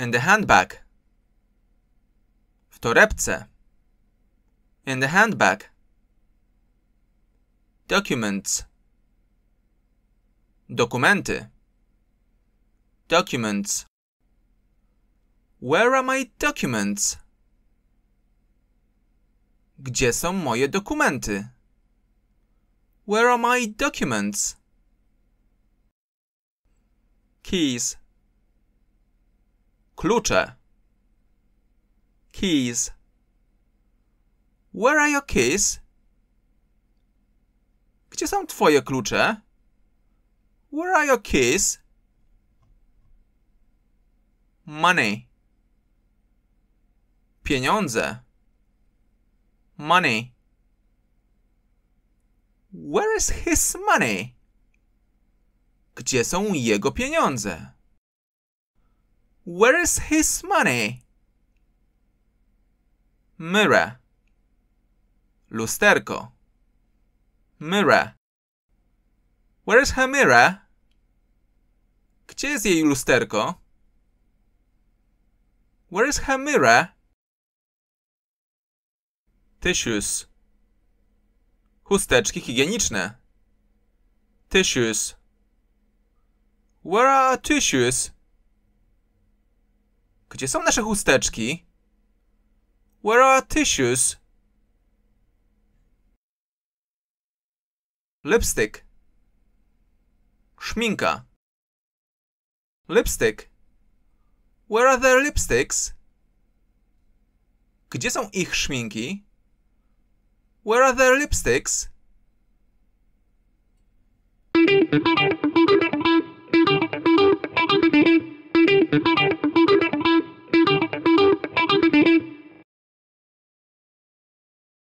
In the handbag. W torebce. In the handbag. Documents. Dokumenty. Documents. Where are my documents? Gdzie są moje dokumenty? Where are my documents? Keys. Klucze. Keys. Where are your keys? Gdzie są twoje klucze? Where are your keys? Money. Pieniądze. Money. Where is his money? Gdzie są jego pieniądze? Where is his money? Mirror. Lusterco. Mirror. Where is her mirror? Gdzie jest jej lusterko? Where is her mirror? Tissues. Chusteczki higieniczne. Tissues. Where are tissues? Gdzie są nasze chusteczki? Where are tissues? Lipstick. Szminka. Lipstick. Where are their lipsticks? Gdzie są ich szminki? Where are their lipsticks?